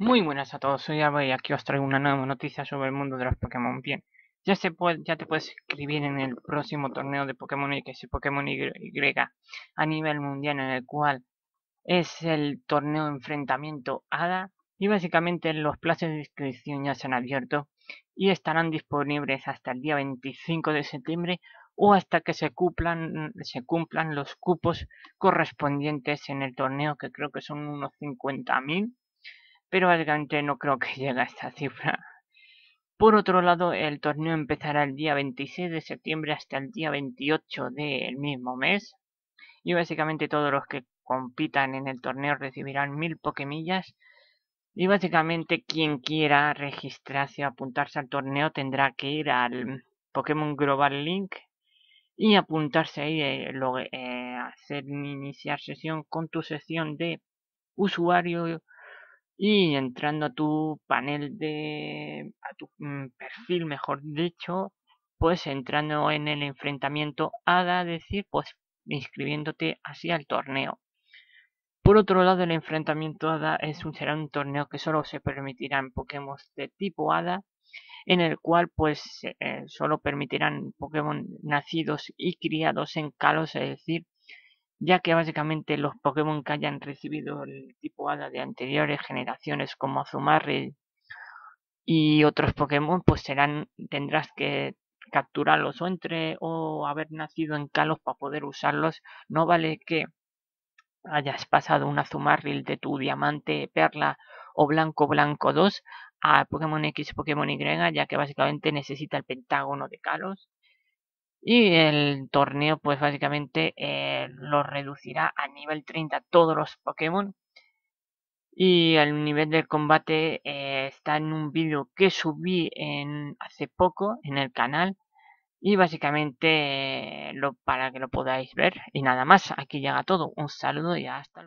Muy buenas a todos, soy Abe y aquí os traigo una nueva noticia sobre el mundo de los Pokémon. Bien, ya, puede, ya te puedes inscribir en el próximo torneo de Pokémon X y Pokémon Y a nivel mundial, en el cual es el torneo de enfrentamiento ADA. Y básicamente los plazos de inscripción ya se han abierto y estarán disponibles hasta el día 25 de septiembre o hasta que se cumplan, se cumplan los cupos correspondientes en el torneo, que creo que son unos 50.000 pero Algante no creo que llegue a esta cifra. Por otro lado, el torneo empezará el día 26 de septiembre hasta el día 28 del mismo mes. Y básicamente todos los que compitan en el torneo recibirán mil Pokémillas. Y básicamente quien quiera registrarse o apuntarse al torneo tendrá que ir al Pokémon Global Link y apuntarse ahí, eh, eh, hacer iniciar sesión con tu sesión de usuario y entrando a tu panel de... a tu mm, perfil, mejor dicho, pues entrando en el enfrentamiento hada, decir, pues inscribiéndote así al torneo. Por otro lado, el enfrentamiento hada es un, será un torneo que solo se permitirán Pokémon de tipo hada, en el cual pues eh, solo permitirán Pokémon nacidos y criados en Kalos, es decir, ya que básicamente los Pokémon que hayan recibido el tipo Hada de anteriores generaciones como Azumarill y otros Pokémon, pues serán, tendrás que capturarlos o entre o haber nacido en Kalos para poder usarlos. No vale que hayas pasado un Azumarill de tu diamante, perla o blanco blanco 2 a Pokémon X, Pokémon Y, ya que básicamente necesita el pentágono de Kalos y el torneo, pues básicamente eh, lo reducirá a nivel 30 todos los Pokémon. Y el nivel del combate eh, está en un vídeo que subí en, hace poco en el canal. Y básicamente eh, lo, para que lo podáis ver. Y nada más, aquí llega todo. Un saludo y hasta luego.